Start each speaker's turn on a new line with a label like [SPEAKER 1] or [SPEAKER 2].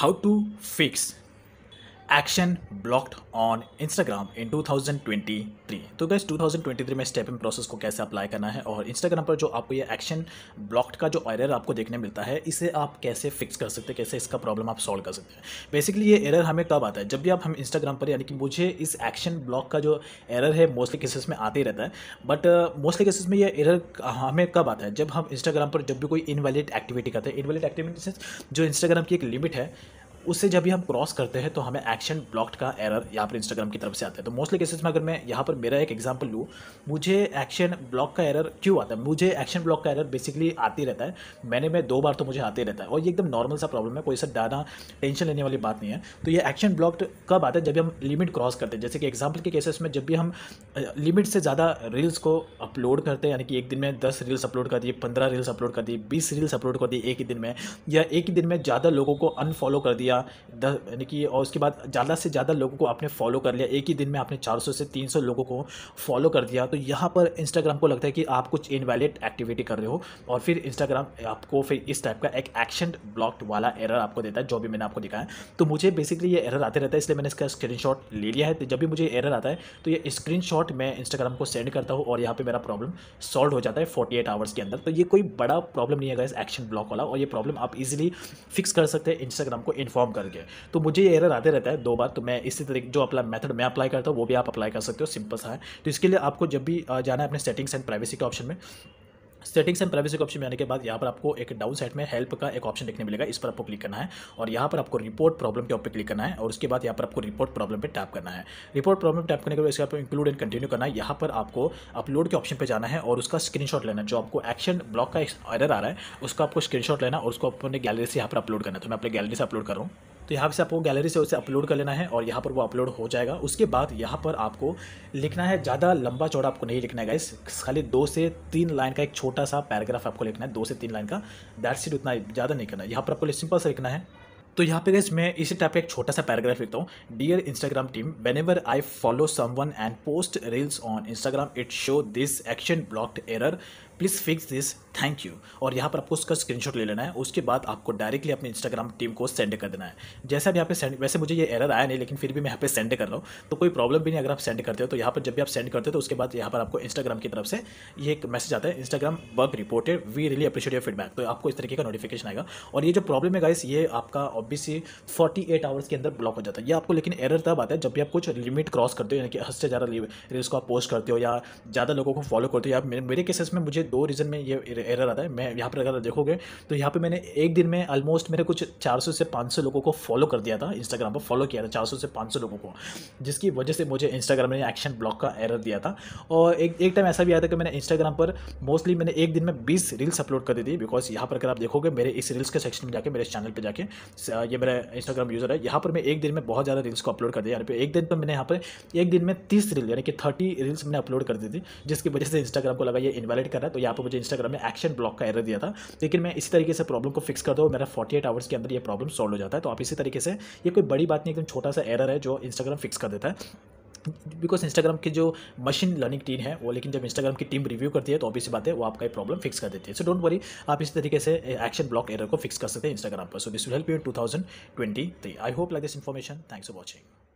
[SPEAKER 1] how to fix action blocked on Instagram in 2023 तो gas 2023 में step in process को कैसे अप्लाई करना है और इंस्टाग्राम पर जो आपको ये एक्शन ब्लॉक्ड का जो एरर आपको देखने मिलता है इसे आप कैसे फिक्स कर सकते हैं कैसे इसका प्रॉब्लम आप सॉल्व कर सकते हैं बेसिकली ये एरर हमें कब आता है जब भी आप हम इंस्टाग्राम पर यानी कि मुझे इस एक्शन ब्लॉक का जो एरर है मोस्टली केसेस में आते ही रहता है बट मोस्टली केसेस में ये एरर हमें कब आता है जब हम इंस्टाग्राम पर जब भी कोई इनवैलिड एक्टिविटी करते हैं इनवैलिड एक्टिविटी जो इंस्टाग्राम की एक लिमिट है उससे जब भी हम क्रॉस करते हैं तो हमें एक्शन ब्लॉक्ड का एरर यहाँ पर इंस्टाग्राम की तरफ से आता है तो मोस्टली केसेस में अगर मैं यहाँ पर मेरा एक एग्जाम्पल लूँ मुझे एक्शन ब्लॉक का एरर क्यों आता है मुझे एक्शन ब्लॉक का एरर बेसिकली आती रहता है मैंने में दो बार तो मुझे आते रहता है और ये एकदम नॉर्मल सा प्रॉब्लम है कोई सा ज़्यादा टेंशन लेने वाली बात नहीं है तो ये एक्शन ब्लॉक्ड कब आता है जब हम लिमिट क्रॉस करते हैं जैसे कि एग्जाम्पल के केसेस में जब भी हम लिमिट से ज़्यादा रील्स को अपलोड करते हैं यानी कि एक दिन में दस रील्स अपलोड कर दिए पंद्रह रील्स अपलोड कर दिए बीस रील्स अपलोड कर दिए एक ही दिन में या एक ही दिन में ज़्यादा लोगों को अनफॉलो कर दिया लिया दस यानी कि और उसके बाद ज़्यादा से ज़्यादा लोगों को आपने फॉलो कर लिया एक ही दिन में आपने 400 से 300 लोगों को फॉलो कर दिया तो यहाँ पर इंस्टाग्राम को लगता है कि आप कुछ इनवैलिड एक्टिविटी कर रहे हो और फिर इंस्टाग्राम आपको फिर इस टाइप का एक एक्शन ब्लॉक्ड वाला एरर आपको देता है जो भी मैंने आपको दिखाया तो मुझे बेसिकली ये एरर आते रहता है इसलिए मैंने इसका स्क्रीनशॉट ले लिया है तो जब भी मुझे एरर आता है तो ये स्क्रीन मैं इंस्टाग्राम को सेंड करता हूँ और यहाँ पर मेरा प्रॉब्लम सॉल्व हो जाता है फोर्टी आवर्स के अंदर तो ये कोई बड़ा प्रॉब्लम नहीं है इस एक्शन ब्लॉक वाला और ये प्रॉब्लम आप इजिली फिक्स कर सकते हैं इंस्टाग्राम को इन्फॉर्म परफॉर्म करके तो मुझे ये एरर आते रहता है दो बार तो मैं इसी तरीके जो अपना मेथड मैं अप्लाई करता हूँ वो भी आप अप्लाई कर सकते हो सिंपल सा है तो इसके लिए आपको जब भी जाना है अपने सेटिंग्स एंड प्राइवेसी के ऑप्शन में सेटिंग्स एंड प्राइवेसी ऑप्शन में आने के बाद यहाँ पर आपको एक डाउन साइड में हेल्प का एक ऑप्शन देखने मिलेगा इस पर आपको क्लिक करना है और यहाँ पर आपको रिपोर्ट प्रॉब्लम के पर क्लिक करना है और उसके बाद यहाँ पर आपको रिपोर्ट प्रॉब्लम पे टैप करना है रिपोर्ट प्रॉब्लम टैप करने के बाद इसके आपको इंक्लूड एंड कंटिन्यू करना है यहाँ पर आपको अपलोड के ऑप्शन पर जाना है और उसका स्क्रीन लेना है जो आपको एक्शन ब्लॉक का एरर आ रहा है उसका आपको स्क्रीनशॉट लेना और उसको अपने गैलरी से यहाँ पर अपलोड करना है तो मैं अपने गैलरी से अपलोड कर रहा हूँ तो यहाँ से आपको गैलरी से उसे अपलोड कर लेना है और यहाँ पर वो अपलोड हो जाएगा उसके बाद यहाँ पर आपको लिखना है ज़्यादा लंबा चौड़ा आपको नहीं लिखना है गाइस खाली दो से तीन लाइन का एक छोटा सा पैराग्राफ आपको लिखना है दो से तीन लाइन का दैट सीट उतना ज़्यादा नहीं करना है यहाँ पर आपको सिंपल से लिखना है तो यहाँ पे गैस मैं इसी टाइप का एक छोटा सा पैराग्राफ लिखता हूँ dear Instagram team whenever I follow someone and post reels on Instagram it show this action blocked error please fix this thank you और यहाँ पर आपको उसका स्क्रीनशॉट ले लेना है उसके बाद आपको डायरेक्टली अपने इंस्टाग्राम टीम को सेंड कर देना है जैसे आप यहाँ पे सेंड वैसे मुझे ये एरर आया नहीं लेकिन फिर भी मैं यहाँ पे सेंड कर रहा हूँ तो कोई प्रॉब्लम भी नहीं अगर आप सेंड करते हो तो यहाँ पर जब भी आप सेंड करते हो तो उसके बाद यहाँ पर आपको इंस्टाग्राम की तरफ से ये एक मैसेज आता है Instagram work reported we really appreciate your feedback तो आपको इस तरीके का नोटिफिकेशन आएगा और ये जो प्रॉब्लम है गाइस ये आपका ऑब्वियसली फोर्टी एट आवर्स के अंदर ब्लॉक हो जाता है ये आपको लेकिन एरर तब आता है जब भी आप कुछ लिमिट क्रॉस करते हो यानी कि हद से ज़्यादा रील्स को आप पोस्ट करते हो या ज़्यादा लोगों को फॉलो करते हो या मेरे केसेस में मुझे दो रीज़न में ये एरर er-, आता है मैं यहाँ पर अगर देखोगे तो यहाँ पे मैंने एक दिन में ऑलमोस्ट मेरे कुछ 400 से 500 लोगों को फॉलो कर दिया था इंस्टाग्राम पर फॉलो किया था 400 से 500 लोगों को जिसकी वजह से मुझे इंस्टाग्राम ने एक्शन ब्लॉक का एरर दिया था और एक एक टाइम ऐसा भी आया था कि मैंने इंस्टाग्राम पर मोस्टली मैंने एक दिन में बीस रील्स अपलोड कर दी थी बिकॉज यहाँ पर अगर आप देखोगे मेरे इस रील्स के सेक्शन में जाकर मेरे चैनल पर जाकर ये मेरा इंस्टाग्राम यूज़र है यहाँ पर मैं एक दिन में बहुत ज़्यादा रील्स को अपलोड कर दिया यहाँ पर एक दिन पर तो मैंने यहाँ पर एक दिन में तीस रील यानी कि थर्टी रील्स मैंने अपलोड कर दी थी जिसकी वजह से इंस्टाग्राम को लगा ये इन्वैलिड कर रहा है तो यहाँ पर मुझे इंस्टाग्राम में एक्शन ब्लॉक का एरर दिया था लेकिन मैं इसी तरीके से प्रॉब्लम को फिक्स कर दो मेरा फोर्टी एट आवर्स के अंदर यह प्रॉब्लम सॉल्व हो जाता है तो आप इसी तरीके से ये कोई बड़ी बात नहीं एकदम छोटा सा एरर है जो इंस्टाग्राम फिक्स कर देता है बिकॉज इंस्टाग्राम की जो मशीन लर्निंग टीम है वो लेकिन जब इंस्टाग्राम की टीम रिव्यू करती है तो ऑब्वियस बात है वो आपका प्रॉब्लम फिक्स कर देती है सो डोंट वरी आप इस तरीके से एक्शन ब्लॉक एरर को फिक्स कर सकते हैं इंस्टाग्राम पर so this will help you in two thousand twenty three I hope like this information thanks for watching